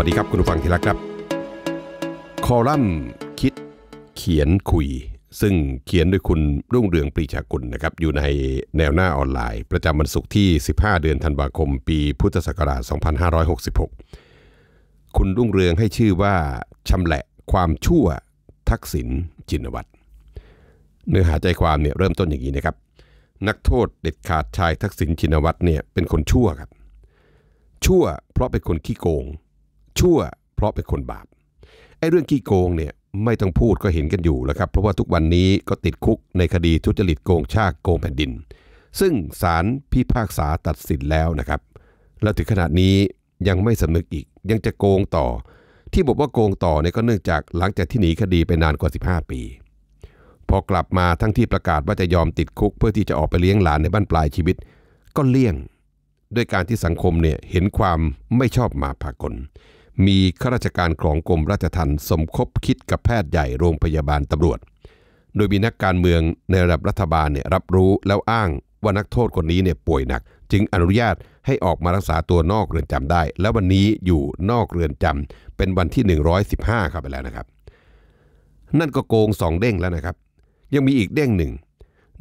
วัสดีครับ คุณผู้ฟังที่รักครับ คอลัมน์คิดเขียนคุย ซึ่งเขียนโดยคุณรุ่งเรืองปรีชากุลนะครับ อยู่ในแนวหน้าออนไลน์ ประจำวันศุกร์ที่ 15 เดือนธันวาคมปีพุทธศักราช 2566 คุณรุ่งเรืองให้ชื่อว่าชำแหละ ความชั่วทักษิณจินวัตรเนื้อหาใจความเนี่ยเริ่มต้นอย่างนี้นะครับ นักโทษเด็ดขาดชายทักษิณชินวัตรเนี่ยเป็นคนชั่วครับชั่วเพราะเป็นคนขี้โกงชั่วเพราะเป็นคนบาปไอ้เรื่องขี้โกงเนี่ยไม่ต้องพูดก็เห็นกันอยู่แล้วครับเพราะว่าทุกวันนี้ก็ติดคุกในคดีทุจริตโกงชาติโกงแผ่นดิน ซึ่งศาลพิพากษาตัดสินแล้วนะครับ แล้วถึงขนาดนี้ยังไม่สำนึกอีกยังจะโกงต่อที่บอกว่าโกงต่อเนี่ยก็เนื่องจากหลังจากที่หนีคดีไปนานกว่า 15 ปี พอกลับมาทั้งที่ประกาศว่าจะยอมติดคุก เพื่อที่จะออกไปเลี้ยงหลานในบ้านปลายชีวิตก็เลี่ยงด้วยการที่สังคมเนี่ยเห็นความไม่ชอบมาพากลมีข้าราชการของกรมราชทัณฑ์สมคบคิดกับแพทย์ใหญ่โรงพยาบาลตำรวจ โดยมีนักการเมืองในระดับรัฐบาลเนี่ยรับรู้แล้วอ้างว่านักโทษคนนี้เนี่ยป่วยหนัก จึงอนุญาตให้ออกมารักษาตัวนอกเรือนจำได้ และวันนี้อยู่นอกเรือนจำเป็นวันที่ 115ครับไปแล้วนะครับ นั่นก็โกงสองเด้งแล้วนะครับ ยังมีอีกเด้งหนึ่ง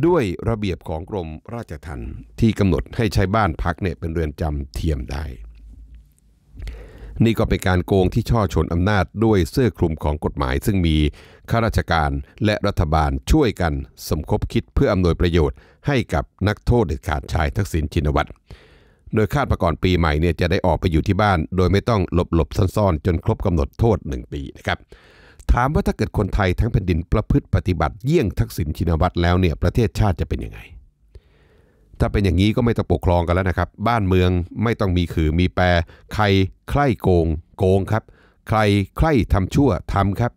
ด้วยระเบียบของกรมราชทัณฑ์ที่กำหนดให้ใช้บ้านพักเนี่ยเป็นเรือนจำเทียมได้นี่ก็เป็นการโกงที่ช่อชนอำนาจด้วยเสื้อคลุมของกฎหมายซึ่งมีข้าราชการและรัฐบาลช่วยกันสมคบคิดเพื่ออำนวยประโยชน์ ให้กับนักโทษเด็ดขาดชายทักษิณชินวัตร โดยคาดประกอบปีใหม่เนี่ยจะได้ออกไปอยู่ที่บ้าน โดยไม่ต้องหลบหลบซ่อนๆจนครบกำหนดโทษ 1 ปีนะครับ ถามว่าถ้าเกิดคนไทยทั้งแผ่นดินประพฤติปฏิบัติ เยี่ยงทักษิณชินวัตรแล้วเนี่ยประเทศชาติจะเป็นยังไงถ้าเป็นอย่างนี้ก็ไม่ต้องปกครองกันแล้วนะครับ บ้านเมืองไม่ต้องมีขื่อมีแปรใคร ใคร่โกง โกงครับ ใครใคร่ทำชั่วทำครับ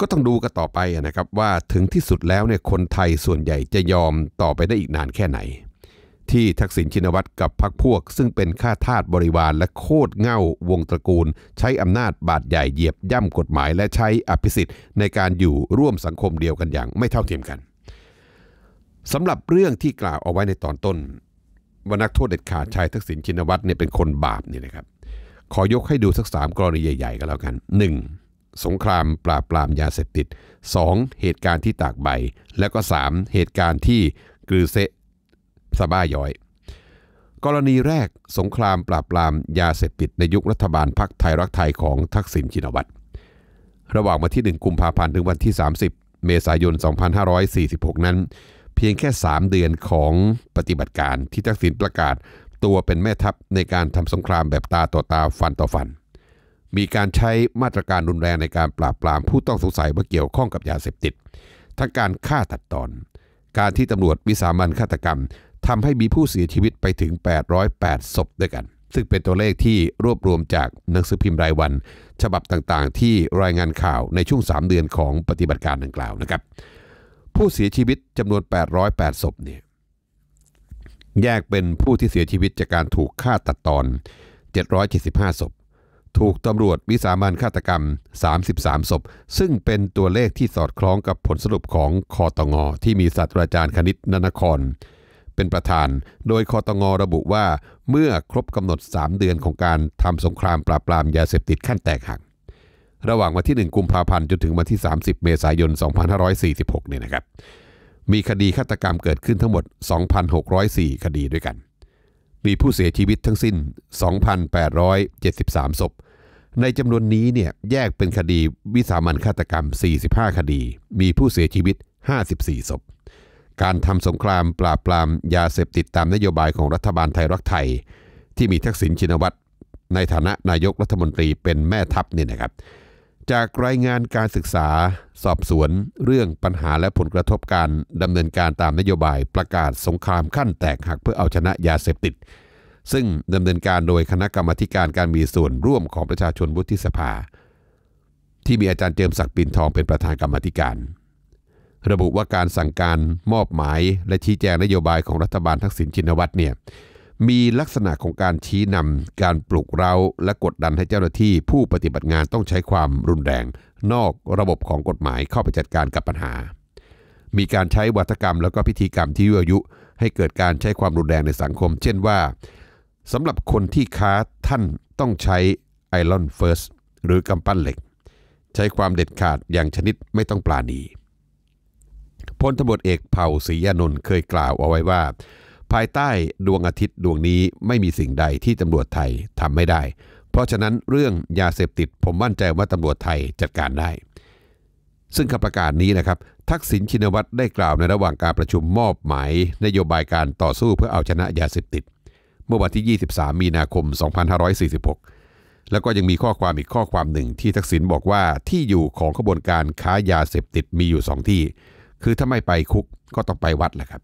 ก็ต้องดูกันต่อไปนะครับว่าถึงที่สุดแล้วเนี่ยคนไทยส่วนใหญ่จะยอมต่อไปได้อีกนานแค่ไหน ที่ทักษิณชินวัตรกับพรรคพวก ซึ่งเป็นข้าทาสบริวาร และโคตรเง่าวงตระกูล ใช้อำนาจบาดใหญ่เหยียบย่ำกฎหมาย และใช้อภิสิทธิ์ในการอยู่ร่วมสังคมเดียวกันอย่างไม่เท่าเทียมกันสำหรับเรื่องที่กล่าวเอาไว้ในตอนต้นวนักโทษเด็ดขาด ชายทักษิณชินวัตรเนี่ยเป็นคนบาปนี่นะครับ ขอยกให้ดูสักสามกรณีใหญ่ ๆ ก็แล้วกัน 1. สงครามปราบปราม ยาเสพติด 2. เหตุการณ์ที่ตากใบ แล้วก็ 3. เหตุการณ์ที่กรือเซสบ้าย้อย กรณีแรกสงครามปราบปรามยาเสพติดในยุครัฐบาลพรรคไทยรักไทยของทักษิณชินวัตร ระหว่างวันที่1กุมภาพันธ์ถึงวันที่ 30 เมษายน 2546 นั้นเพียงแค่ 3 เดือนของปฏิบัติการที่ทักษิณประกาศตัวเป็นแม่ทัพในการทำสงครามแบบตาต่อตาฟันต่อฟัน มีการใช้มาตรการรุนแรงในการปราบปรามผู้ต้องสงสัยว่าเกี่ยวข้องกับยาเสพติด ทั้งการฆ่าตัดตอน การที่ตำรวจวิสามันฆาตกรรมทำให้มีผู้เสียชีวิตไปถึง 808 ศพด้วยกัน ซึ่งเป็นตัวเลขที่รวบรวมจากหนังสือพิมพ์รายวัน ฉบับต่างๆ ที่รายงานข่าวในช่วง3เดือนของปฏิบัติการดังกล่าวนะครับผู้เสียชีวิตจำนวน 808 ศพเนี่ยแยกเป็นผู้ที่เสียชีวิตจากการถูกฆ่าตัดตอน 775 ศพ ถูกตำรวจวิสามันฆาตกรรม 33 ศพ ซึ่งเป็นตัวเลขที่สอดคล้องกับผลสรุปของคอตงอที่มีศาสตราจารย์คณิตนนคร เป็นประธานโดยคอตงอระบุว่าเมื่อครบกำหนด 3 เดือนของการทำสงครามปราบปรามยาเสพติดขั้นแตกหักระหว่างวันที่ 1กุมภาพันธ์ จนถึงวันที่ 30 เมษายน 2546เนี่ยนะครับ มีคดีฆาตกรรมเกิดขึ้นทั้งหมด 2,604 คดีด้วยกัน มีผู้เสียชีวิตทั้งสิ้น 2,873ศพ ในจำนวนนี้เนี่ยแยกเป็นคดีวิสามันฆาตกรรม 45 คดี มีผู้เสียชีวิต 54ศพ การทำสงครามปราบปรามยาเสพติดตามนโยบายของรัฐบาลไทยรักไทย ที่มีทักษิณชินวัตรในฐานะนายกรัฐมนตรีเป็นแม่ทัพเนี่ยนะครับจากรายงานการศึกษา สอบสวนเรื่องปัญหาและผลกระทบการ ดำเนินการตามนโยบายประกาศสงครามขั้นแตกหักเพื่อเอาชนะยาเสพติด ซึ่ง ดำเนินการโดยคณะกรรมการการมีส่วนร่วมของประชาชนวุฒิสภา ที่มีอาจารย์เจิมศักดิ์ปินทองเป็นประธานกรรมการ ระบุว่าการสั่งการ มอบหมายและชี้แจงนโยบายของรัฐบาลทักษิณชินวัตรเนี่ยมีลักษณะของการชี้นำการปลุกเร้าและกดดันให้เจ้าหน้าที่ ผู้ปฏิบัติงานต้องใช้ความรุนแรง นอกระบบของกฎหมายเข้าไปจัดการกับปัญหา มีการใช้วัฒกรรมแล้วก็พิธีกรรมที่ยั่วยุ ให้เกิดการใช้ความรุนแรงในสังคม เช่นว่าสำหรับคนที่ค้าท่านต้องใช้ไอรอนเฟิร์สหรือกำปั้นเหล็ก ใช้ความเด็ดขาดอย่างชนิดไม่ต้องปลาณีพลตบเอกเผ่าศรียานนท์เคยกล่าวเอาไว้ว่าภายใต้ดวงอาทิตย์ดวงนี้ไม่มีสิ่งใดที่ตำรวจไทยทำไม่ได้ เพราะฉะนั้นเรื่องยาเสพติดผมมั่นใจว่าตำรวจไทยจัดการได้ ซึ่งคำประกาศนี้นะครับ ทักษิณชินวัตรได้กล่าวในระหว่างการประชุมมอบหมาย นโยบายการต่อสู้เพื่อเอาชนะยาเสพติด เมื่อวันที่ 23 มีนาคม 2546 แล้วก็ยังมีข้อความอีกข้อความหนึ่งที่ทักษิณบอกว่าที่อยู่ของขบวนการค้ายาเสพติดมีอยู่ 2 ที่ คือถ้าไม่ไปคุกก็ต้องไปวัดแหละครับ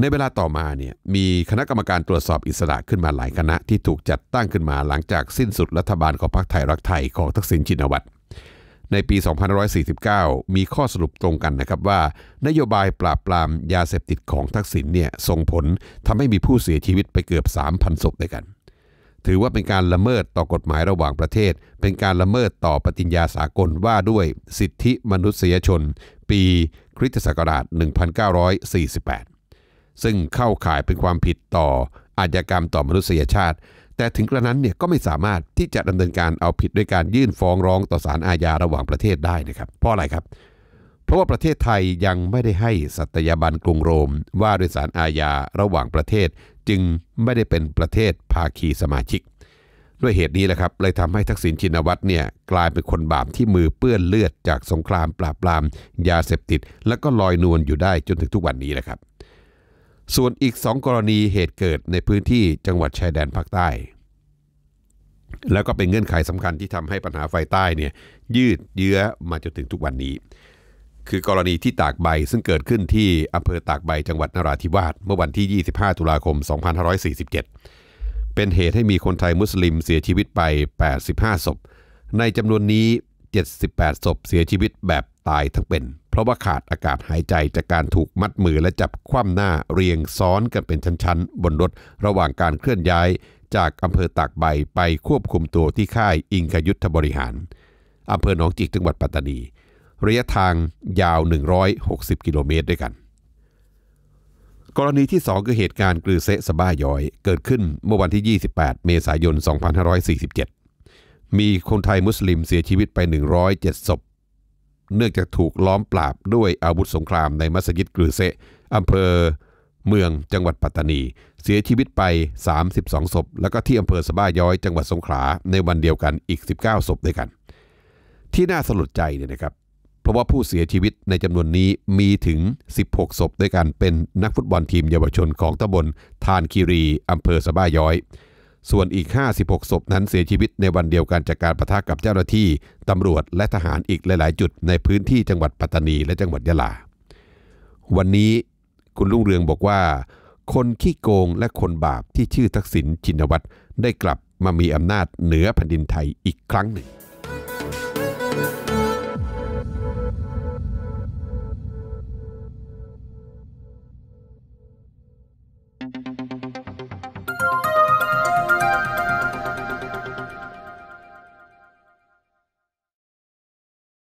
ในเวลาต่อมาเนี่ยมีคณะกรรมการตรวจสอบอิสระขึ้นมาหลายคณะ ที่ถูกจัดตั้งขึ้นมาหลังจากสิ้นสุดรัฐบาลของพรรคไทยรักไทยของทักษิณชินวัตรในปี2549 มีข้อสรุปตรงกันนะครับว่า นโยบายปราบปรามยาเสพติดของทักษิณเนี่ยส่งผลทำให้มีผู้เสียชีวิตไปเกือบ 3,000ศพด้วยกัน ถือว่าเป็นการละเมิดต่อกฎหมายระหว่างประเทศ เป็นการละเมิดต่อปฏิญญาสากลว่าด้วยสิทธิมนุษยชน ปีคริสตศักราช 1948ซึ่งเข้าข่ายเป็นความผิดต่ออาญากรรมต่อมนุษยชาติ แต่ถึงกระนั้นเนี่ยก็ไม่สามารถที่จะดำเนินการเอาผิดด้วยการยื่นฟ้องร้องต่อศาลอาญาระหว่างประเทศได้นะครับ เพราะอะไรครับ เพราะว่าประเทศไทยยังไม่ได้ให้สัตยาบันกรุงโรม ว่าด้วยศาลอาญาระหว่างประเทศ จึงไม่ได้เป็นประเทศภาคีสมาชิก ด้วยเหตุนี้แหละครับเลยทำให้ทักษิณชินวัตรเนี่ยกลายเป็นคนบาปที่มือเปื้อนเลือดจากสงครามปราบปรามยาเสพติด และก็ลอยนวลอยู่ได้จนถึงทุกวันนี้แหละครับส่วนอีก 2 กรณีเหตุเกิดในพื้นที่จังหวัดชายแดนภาคใต้ แล้วก็เป็นเงื่อนไขสำคัญที่ทำให้ปัญหาไฟใต้เนี่ยยืดเยื้อมาจนถึงทุกวันนี้ คือกรณีที่ตากใบซึ่งเกิดขึ้นที่อำเภอตากใบจังหวัดนราธิวาสเมื่อวันที่ 25ตุลาคม 2547 เป็นเหตุให้มีคนไทยมุสลิมเสียชีวิตไป 85ศพในจำนวนนี้78ศพเสียชีวิตแบบตายทั้งเป็น เพราะว่าขาดอากาศหายใจจากการถูกมัดมือและจับคว่ำหน้าเรียงซ้อนกันเป็นชั้นๆ บนรถระหว่างการเคลื่อนย้าย จากอำเภอตากใบไปควบคุมตัวที่ค่ายอิงคยุทธบริหาร อำเภอหนองจิกจังหวัดปัตตานี ระยะทางยาว 160 กิโลเมตรด้วยกัน กรณีที่ 2 คือเหตุการณ์กลือเซะสบ้าย้อย เกิดขึ้นเมื่อวันที่ 28 เมษายน2547มีคนไทยมุสลิมเสียชีวิตไป 107ศพ เนื่องจากถูกล้อมปราบ ด้วยอาวุธสงครามในมัสยิดกรือเซอำเภอ เมืองจังหวัดปัตตานี เสียชีวิตไป 32 ศพ แล้วก็ที่อำเภอสบ้าย้อยจังหวัดสงขลาในวันเดียวกันอีก 19 ศพด้วยกัน ที่น่าสลดใจเนี่ยนะครับ เพราะว่าผู้เสียชีวิตในจำนวนนี้มีถึง 16 ศพด้วยกัน เป็นนักฟุตบอลทีมเยาวชนของตำบลทานคีรีอำเภอสบ้าย้อยส่วนอีก 56 ศพนั้นเสียชีวิตในวันเดียวกันจากการประทะกับเจ้าหน้าที่ ตำรวจและทหารอีกหลายๆ จุดในพื้นที่จังหวัดปัตตานีและจังหวัดยะลา วันนี้คุณลุงเรืองบอกว่า คนขี้โกงและคนบาปที่ชื่อทักษิณชินวัตรได้กลับมามีอำนาจเหนือแผ่นดินไทยอีกครั้งหนึ่ง